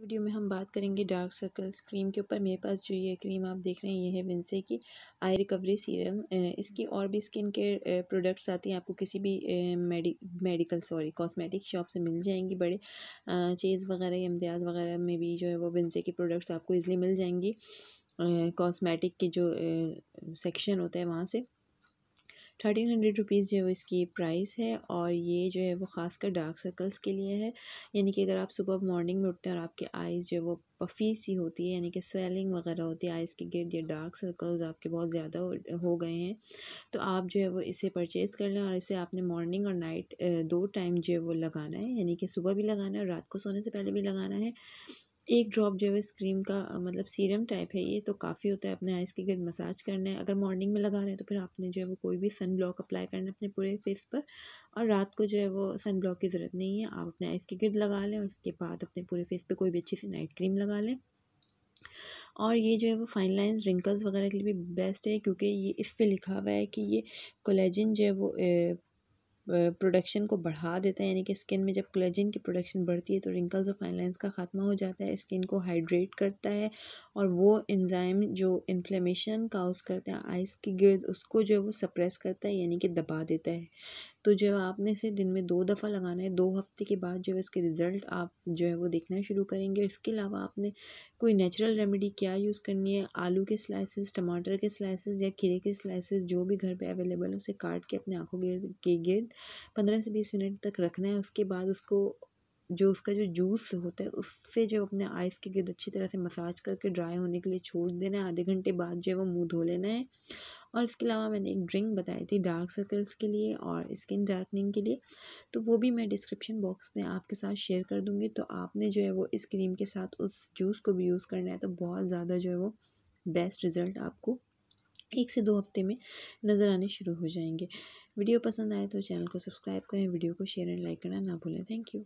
video में हम बात करेंगे डार्क सर्कल्स क्रीम के ऊपर मेरे पास जो ये क्रीम आप देख रहे हैं ये है विंसे की आई रिकवरी सीरम इसकी और भी स्किन केयर प्रोडक्ट्स आती हैं आपको किसी भी मेडि मेडिकल सॉरी कॉस्मेटिक शॉप से मिल जाएंगी बड़े चेज़ वगैरह इम्तियाज़ वगैरह में भी जो है वो विंसे के प्रोडक्ट्स आपको ईज़िली मिल जाएंगी कॉस्मेटिक के जो सेक्शन होता है वहाँ से थर्टीन हंड्रेड रुपीज़ जो है इसकी प्राइस है और ये जो है वो ख़ासकर डार्क सर्कल्स के लिए है यानी कि अगर आप सुबह मॉर्निंग में उठते हैं और आपके आइज़ जो है वो पफ़ी सी होती है यानी कि स्वेलिंग वगैरह होती है आइज़ के गिरद या डार्क सर्कल्स आपके बहुत ज़्यादा हो, हो गए हैं तो आप जो है वो इसे परचेज़ कर लें और इसे आपने मॉर्निंग और नाइट दो टाइम जो है वो लगाना है यानी कि सुबह भी लगाना है और रात को सोने से पहले भी लगाना है एक ड्रॉप जो है क्रीम का मतलब सीरम टाइप है ये तो काफ़ी होता है अपने आइज़ के गर्द मसाज करना है अगर मॉर्निंग में लगा रहे हैं तो फिर आपने जो है वो कोई भी सन ब्लॉक अप्लाई करना है अपने पूरे फेस पर और रात को जो है वो सन ब्लॉक की ज़रूरत नहीं है आप अपने आइज़ के गर्द लगा लें और उसके बाद अपने पूरे फेस पर कोई भी अच्छी सी नाइट क्रीम लगा लें और ये जो है वो फाइन लाइंस रिंकल्स वगैरह के लिए भी बेस्ट है क्योंकि ये इस पे लिखा हुआ है कि ये कोलेजन जो है वो प्रोडक्शन को बढ़ा देता है यानी कि स्किन में जब कोलेजन की प्रोडक्शन बढ़ती है तो रिंकल्स और फाइन लाइन्स का ख़ात्मा हो जाता है स्किन को हाइड्रेट करता है और वो एंजाइम जो इन्फ्लेमेशन काउस करता है आइस के गिर्द उसको जो है वो सप्रेस करता है यानी कि दबा देता है तो जो है आपने इसे दिन में दो दफ़ा लगाना है दो हफ्ते के बाद जो है इसके रिज़ल्ट आप जो है वो देखना शुरू करेंगे इसके अलावा आपने कोई नेचुरल रेमेडी क्या यूज़ करनी है आलू के स्लाइसेस टमाटर के स्लाइसेस या खीरे के स्लाइसेस जो भी घर पे अवेलेबल हो उसे काट के अपने आँखों गिर के गिर्द पंद्रह से बीस मिनट तक रखना है उसके बाद उसको जो उसका जो जूस होता है उससे जो अपने आइस के गिर्द अच्छी तरह से मसाज करके ड्राई होने के लिए छोड़ देना है आधे घंटे बाद जो है वो मुँह धो लेना है और इसके अलावा मैंने एक ड्रिंक बताई थी डार्क सर्कल्स के लिए और स्किन डार्कनिंग के लिए तो वो भी मैं डिस्क्रिप्शन बॉक्स में आपके साथ शेयर कर दूँगी तो आपने जो है वो इस क्रीम के साथ उस जूस को भी यूज़ करना है तो बहुत ज़्यादा जो है वो बेस्ट रिज़ल्ट आपको एक से दो हफ्ते में नज़र आने शुरू हो जाएंगे वीडियो पसंद आए तो चैनल को सब्सक्राइब करें वीडियो को शेयर एंड लाइक करना ना भूलें थैंक यू